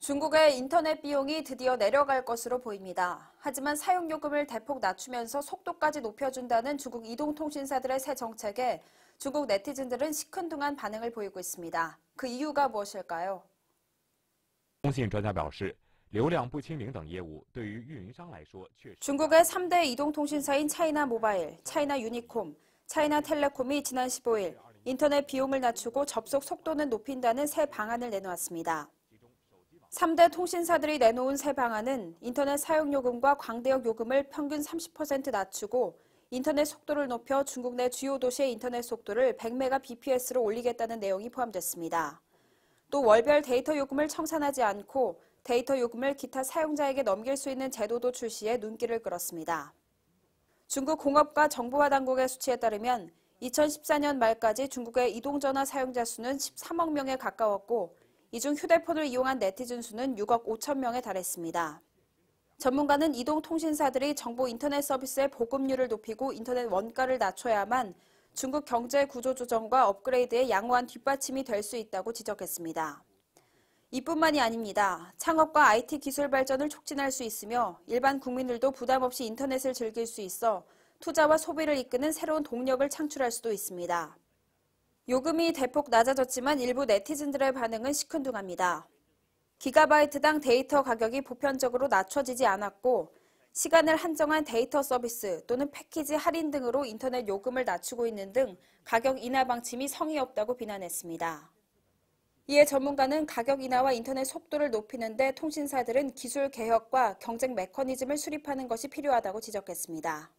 중국의 인터넷 비용이 드디어 내려갈 것으로 보입니다. 하지만 사용요금을 대폭 낮추면서 속도까지 높여준다는 중국 이동통신사들의 새 정책에 중국 네티즌들은 시큰둥한 반응을 보이고 있습니다. 그 이유가 무엇일까요? 중국의 3대 이동통신사인 차이나 모바일, 차이나 유니콤, 차이나 텔레콤이 지난 15일 인터넷 비용을 낮추고 접속 속도는 높인다는 새 방안을 내놓았습니다. 3대 통신사들이 내놓은 새 방안은 인터넷 사용요금과 광대역 요금을 평균 30% 낮추고 인터넷 속도를 높여 중국 내 주요 도시의 인터넷 속도를 100mbps로 올리겠다는 내용이 포함됐습니다. 또 월별 데이터 요금을 청산하지 않고 데이터 요금을 기타 사용자에게 넘길 수 있는 제도도 출시해 눈길을 끌었습니다. 중국 공업과 정부화 당국의 수치에 따르면 2014년 말까지 중국의 이동전화 사용자 수는 13억 명에 가까웠고 이중 휴대폰을 이용한 네티즌 수는 6억 5천 명에 달했습니다. 전문가는 이동 통신사들이 정보 인터넷 서비스의 보급률을 높이고 인터넷 원가를 낮춰야만 중국 경제 구조 조정과 업그레이드의 양호한 뒷받침이 될 수 있다고 지적했습니다. 이뿐만이 아닙니다. 창업과 IT 기술 발전을 촉진할 수 있으며 일반 국민들도 부담 없이 인터넷을 즐길 수 있어 투자와 소비를 이끄는 새로운 동력을 창출할 수도 있습니다. 요금이 대폭 낮아졌지만 일부 네티즌들의 반응은 시큰둥합니다. 기가바이트당 데이터 가격이 보편적으로 낮춰지지 않았고 시간을 한정한 데이터 서비스 또는 패키지 할인 등으로 인터넷 요금을 낮추고 있는 등 가격 인하 방침이 성의 없다고 비난했습니다. 이에 전문가는 가격 인하와 인터넷 속도를 높이는데 통신사들은 기술 개혁과 경쟁 메커니즘을 수립하는 것이 필요하다고 지적했습니다.